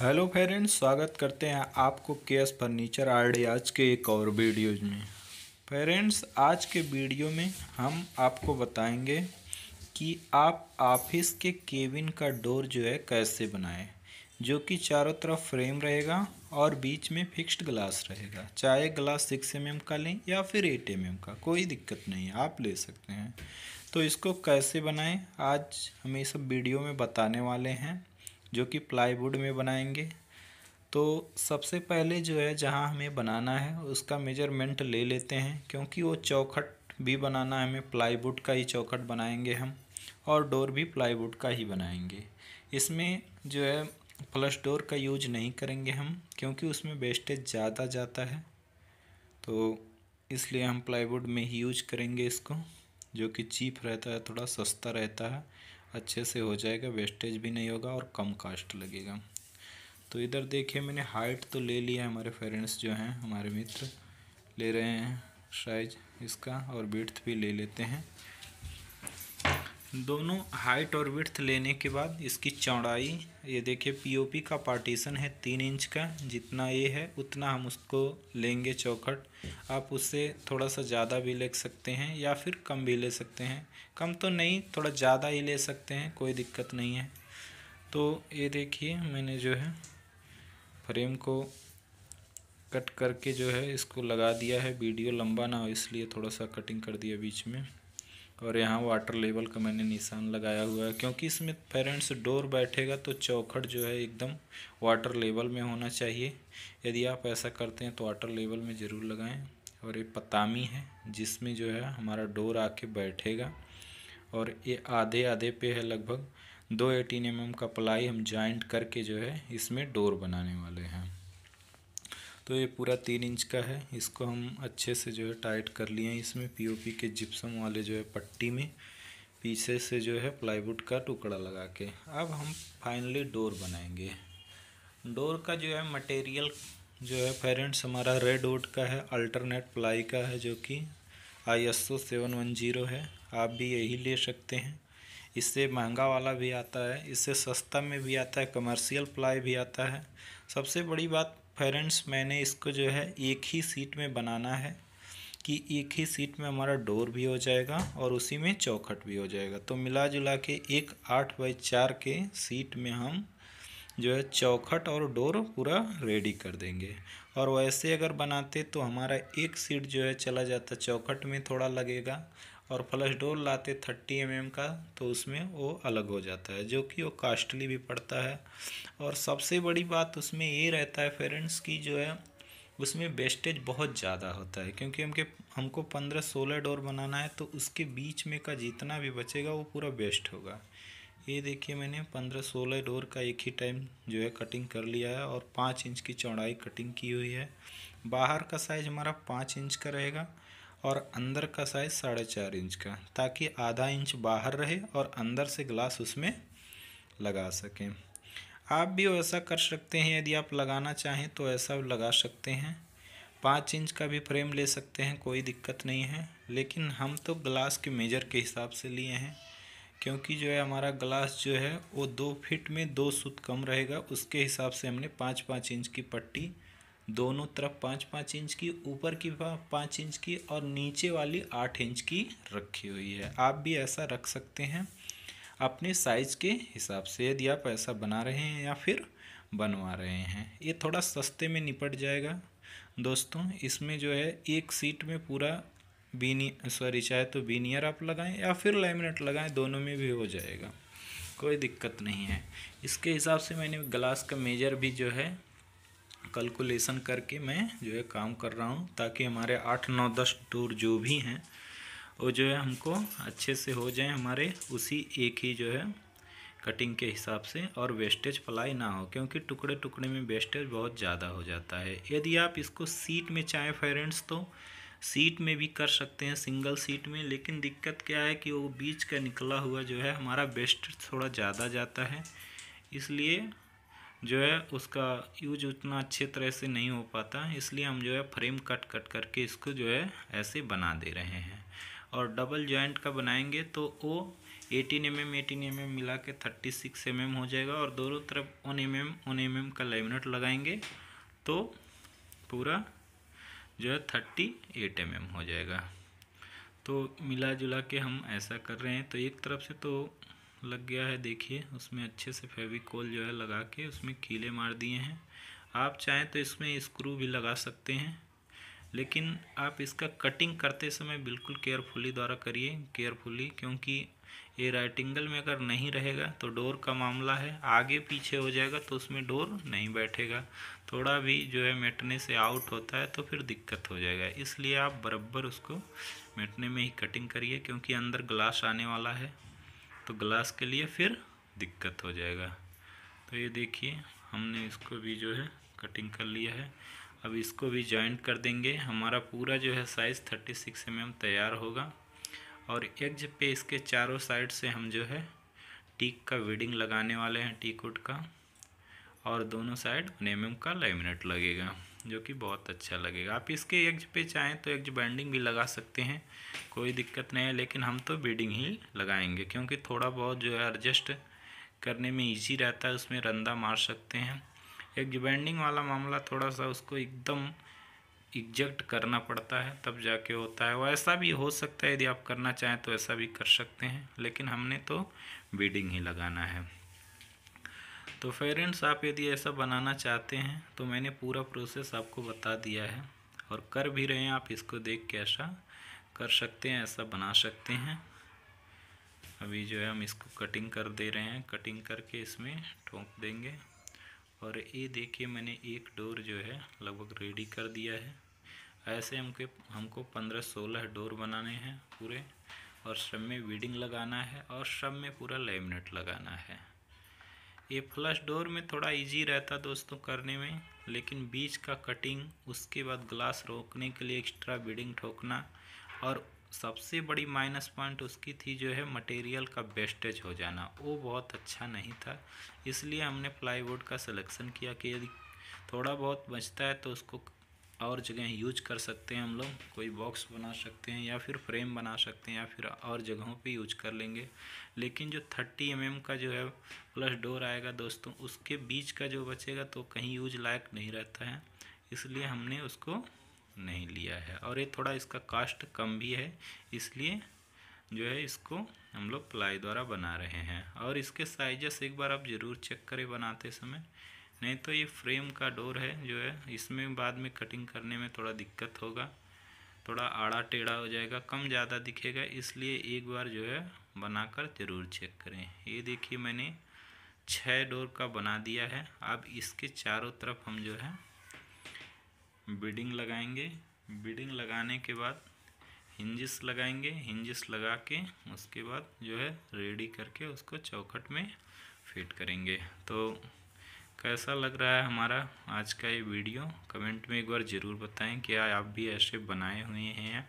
hello friends स्वागत करते हैं आपको के एस फर्नीचर आर्ड आज के एक और वीडियो में फ्रेंड्स आज के वीडियो में हम आपको बताएंगे कि आप ऑफिस के केविन का डोर जो है कैसे बनाएं जो कि चारों तरफ फ्रेम रहेगा और बीच में फिक्स्ड ग्लास रहेगा चाहे ग्लास सिक्स एम का लें या फिर एट एम का कोई दिक्कत नहीं है आप ले सकते हैं तो इसको कैसे बनाएं आज हम ये सब वीडियो में बताने वाले हैं जो कि प्लाईवुड में बनाएंगे तो सबसे पहले जो है जहाँ हमें बनाना है उसका मेजरमेंट ले लेते हैं क्योंकि वो चौखट भी बनाना है हमें प्लाईवुड का ही चौखट बनाएंगे हम और डोर भी प्लाईवुड का ही बनाएंगे इसमें जो है फ्लश डोर का यूज नहीं करेंगे हम क्योंकि उसमें वेस्टेज ज़्यादा जाता है तो इसलिए हम प्लाईवुड में ही यूज करेंगे इसको जो कि चीप रहता है थोड़ा सस्ता रहता है अच्छे से हो जाएगा वेस्टेज भी नहीं होगा और कम कास्ट लगेगा तो इधर देखिए मैंने हाइट तो ले लिया हमारे फ्रेंड्स जो हैं हमारे मित्र ले रहे हैं साइज इसका और बिट्थ भी ले लेते हैं दोनों हाइट और विड्थ लेने के बाद इसकी चौड़ाई ये देखिए पीओपी का पार्टीशन है तीन इंच का जितना ये है उतना हम उसको लेंगे चौखट आप उससे थोड़ा सा ज़्यादा भी ले सकते हैं या फिर कम भी ले सकते हैं कम तो नहीं थोड़ा ज़्यादा ही ले सकते हैं कोई दिक्कत नहीं है तो ये देखिए मैंने जो है फ्रेम को कट करके जो है इसको लगा दिया है वीडियो लंबा ना हो इसलिए थोड़ा सा कटिंग कर दिया बीच में और यहाँ वाटर लेवल का मैंने निशान लगाया हुआ है क्योंकि इसमें पेरेंट्स डोर बैठेगा तो चौखट जो है एकदम वाटर लेवल में होना चाहिए यदि आप ऐसा करते हैं तो वाटर लेवल में ज़रूर लगाएं और ये पतामी है जिसमें जो है हमारा डोर आके बैठेगा और ये आधे आधे पे है लगभग दो एटीन एम का प्लाई हम जॉइंट करके जो है इसमें डोर बनाने वाले हैं तो ये पूरा तीन इंच का है इसको हम अच्छे से जो है टाइट कर लिए हैं इसमें पीओपी के जिप्सम वाले जो है पट्टी में पीछे से जो है प्लाईवुड का टुकड़ा लगा के अब हम फाइनली डोर बनाएंगे डोर का जो है मटेरियल जो है पेरेंट्स हमारा रेड वुड का है अल्टरनेट प्लाई का है जो कि I S O seven one zero है आप भी यही ले सकते हैं इससे महंगा वाला भी आता है इससे सस्ता में भी आता है कमर्शियल प्लाई भी आता है सबसे बड़ी बात फ्रेंड्स मैंने इसको जो है एक ही सीट में बनाना है कि एक ही सीट में हमारा डोर भी हो जाएगा और उसी में चौखट भी हो जाएगा तो मिला जुला के एक आठ बाई चार के सीट में हम जो है चौखट और डोर पूरा रेडी कर देंगे और वैसे अगर बनाते तो हमारा एक सीट जो है चला जाता चौखट में थोड़ा लगेगा और प्लस डोर लाते थर्टी एम mm का तो उसमें वो अलग हो जाता है जो कि वो कास्टली भी पड़ता है और सबसे बड़ी बात उसमें ये रहता है फेरेंट्स की जो है उसमें वेस्टेज बहुत ज़्यादा होता है क्योंकि हमके हमको पंद्रह सोलह डोर बनाना है तो उसके बीच में का जितना भी बचेगा वो पूरा वेस्ट होगा ये देखिए मैंने पंद्रह सोलह डोर का एक ही टाइम जो है कटिंग कर लिया है और पाँच इंच की चौड़ाई कटिंग की हुई है बाहर का साइज़ हमारा पाँच इंच का रहेगा और अंदर का साइज़ साढ़े चार इंच का ताकि आधा इंच बाहर रहे और अंदर से ग्लास उसमें लगा सकें आप भी वैसा कर सकते हैं यदि आप लगाना चाहें तो ऐसा लगा सकते हैं पाँच इंच का भी फ्रेम ले सकते हैं कोई दिक्कत नहीं है लेकिन हम तो ग्लास के मेजर के हिसाब से लिए हैं क्योंकि जो है हमारा ग्लास जो है वो दो फिट में दो सूत कम रहेगा उसके हिसाब से हमने पाँच पाँच इंच की पट्टी दोनों तरफ पाँच पाँच इंच की ऊपर की पाँच इंच की और नीचे वाली आठ इंच की रखी हुई है आप भी ऐसा रख सकते हैं अपने साइज़ के हिसाब से यदि आप ऐसा बना रहे हैं या फिर बनवा रहे हैं ये थोड़ा सस्ते में निपट जाएगा दोस्तों इसमें जो है एक सीट में पूरा बीनी सॉरी चाहे तो बीनियर आप लगाएं या फिर लेमिनेट लगाएं दोनों में भी हो जाएगा कोई दिक्कत नहीं है इसके हिसाब से मैंने ग्लास का मेजर भी जो है कैलकुलेशन करके मैं जो है काम कर रहा हूँ ताकि हमारे आठ नौ दस टूर जो भी हैं वो जो है हमको अच्छे से हो जाए हमारे उसी एक ही जो है कटिंग के हिसाब से और वेस्टेज प्लाई ना हो क्योंकि टुकड़े टुकड़े में वेस्टेज बहुत ज़्यादा हो जाता है यदि आप इसको सीट में चाहें फ्रेंड्स तो सीट में भी कर सकते हैं सिंगल सीट में लेकिन दिक्कत क्या है कि वो बीच का निकला हुआ जो है हमारा वेस्ट थोड़ा ज़्यादा जाता है इसलिए जो है उसका यूज उतना अच्छे तरह से नहीं हो पाता इसलिए हम जो है फ्रेम कट कट करके इसको जो है ऐसे बना दे रहे हैं और डबल जॉइंट का बनाएंगे तो वो eighteen M M eighteen M M मिला के थर्टी सिक्स एम एम हो जाएगा और दोनों तरफ one M M one M M का लेमिनेट लगाएंगे तो पूरा जो है थर्टी एट एम एम हो जाएगा तो मिला जुला के हम ऐसा कर रहे हैं तो एक तरफ से तो लग गया है देखिए उसमें अच्छे से फेविकोल जो है लगा के उसमें कीले मार दिए हैं आप चाहें तो इसमें स्क्रू भी लगा सकते हैं लेकिन आप इसका कटिंग करते समय बिल्कुल केयरफुली द्वारा करिए केयरफुली क्योंकि ये राइट एंगल में अगर नहीं रहेगा तो डोर का मामला है आगे पीछे हो जाएगा तो उसमें डोर नहीं बैठेगा थोड़ा भी जो है मेटने से आउट होता है तो फिर दिक्कत हो जाएगा इसलिए आप बराबर उसको मेटने में ही कटिंग करिए क्योंकि अंदर ग्लास आने वाला है तो ग्लास के लिए फिर दिक्कत हो जाएगा तो ये देखिए हमने इसको भी जो है कटिंग कर लिया है अब इसको भी जॉइंट कर देंगे हमारा पूरा जो है साइज़ थर्टी सिक्स एम तैयार होगा और जब पे इसके चारों साइड से हम जो है टीक का वेडिंग लगाने वाले हैं टीक उट का और दोनों साइड एम का लेमिनेट लगेगा जो कि बहुत अच्छा लगेगा आप इसके एज पे चाहें तो एज बैंडिंग भी लगा सकते हैं कोई दिक्कत नहीं है लेकिन हम तो बीडिंग ही लगाएंगे क्योंकि थोड़ा बहुत जो है एडजस्ट करने में इजी रहता है उसमें रंदा मार सकते हैं एज बैंडिंग वाला मामला थोड़ा सा उसको एकदम एग्जैक्ट करना पड़ता है तब जाके होता है वैसा भी हो सकता है यदि आप करना चाहें तो ऐसा भी कर सकते हैं लेकिन हमने तो बीडिंग ही लगाना है तो फ्रेंड्स आप यदि ऐसा बनाना चाहते हैं तो मैंने पूरा प्रोसेस आपको बता दिया है और कर भी रहे हैं आप इसको देख के ऐसा कर सकते हैं ऐसा बना सकते हैं अभी जो है हम इसको कटिंग कर दे रहे हैं कटिंग करके इसमें ठोंक देंगे और ये देखिए मैंने एक डोर जो है लगभग रेडी कर दिया है ऐसे हमके हमको पंद्रह सोलह डोर बनाने हैं पूरे और सब में वीडिंग लगाना है और सब में पूरा लेमिनेट लगाना है ये फ्लश डोर में थोड़ा इजी रहता दोस्तों करने में लेकिन बीच का कटिंग उसके बाद ग्लास रोकने के लिए एक्स्ट्रा बीडिंग ठोकना और सबसे बड़ी माइनस पॉइंट उसकी थी जो है मटेरियल का बेस्टेज हो जाना वो बहुत अच्छा नहीं था इसलिए हमने प्लाईवुड का सिलेक्शन किया कि यदि थोड़ा बहुत बचता है तो उसको और जगह यूज कर सकते हैं हम लोग कोई बॉक्स बना सकते हैं या फिर फ्रेम बना सकते हैं या फिर और जगहों पे यूज कर लेंगे लेकिन जो थर्टी एम mm का जो है प्लस डोर आएगा दोस्तों उसके बीच का जो बचेगा तो कहीं यूज लायक नहीं रहता है इसलिए हमने उसको नहीं लिया है और ये थोड़ा इसका कास्ट कम भी है इसलिए जो है इसको हम लोग प्लाई द्वारा बना रहे हैं और इसके साइजेस एक बार आप ज़रूर चेक करें बनाते समय नहीं तो ये फ्रेम का डोर है जो है इसमें बाद में कटिंग करने में थोड़ा दिक्कत होगा थोड़ा आड़ा टेढ़ा हो जाएगा कम ज़्यादा दिखेगा इसलिए एक बार जो है बनाकर ज़रूर चेक करें ये देखिए मैंने छः डोर का बना दिया है अब इसके चारों तरफ हम जो है बीडिंग लगाएंगे बीडिंग लगाने के बाद हिंजिस लगाएंगे हिंजिस लगा के उसके बाद जो है रेडी करके उसको चौखट में फिट करेंगे तो कैसा लग रहा है हमारा आज का ये वीडियो कमेंट में एक बार ज़रूर बताएं क्या आप भी ऐसे बनाए हुए हैं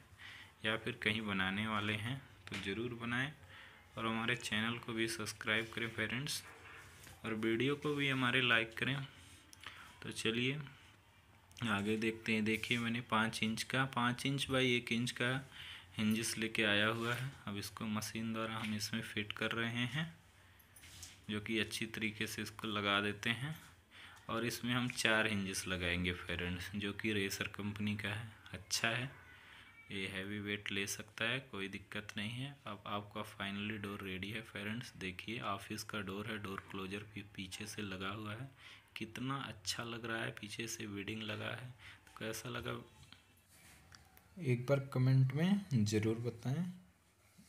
या फिर कहीं बनाने वाले हैं तो ज़रूर बनाएं और हमारे चैनल को भी सब्सक्राइब करें पेरेंट्स और वीडियो को भी हमारे लाइक करें तो चलिए आगे देखते हैं देखिए मैंने पाँच इंच का पाँच इंच बाई एक इंच का हिंजिस लेके आया हुआ है अब इसको मशीन द्वारा हम इसमें फिट कर रहे हैं जो कि अच्छी तरीके से इसको लगा देते हैं और इसमें हम चार इंजिस लगाएंगे फेरेंट्स जो कि रेसर कंपनी का है अच्छा है ये हैवी वेट ले सकता है कोई दिक्कत नहीं है अब आपका फाइनली डोर रेडी है फेरेंड्स देखिए ऑफिस का डोर है डोर क्लोजर भी पीछे से लगा हुआ है कितना अच्छा लग रहा है पीछे से वीडिंग लगा है तो कैसा लगा एक बार कमेंट में ज़रूर बताएं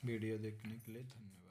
वीडियो देखने के लिए धन्यवाद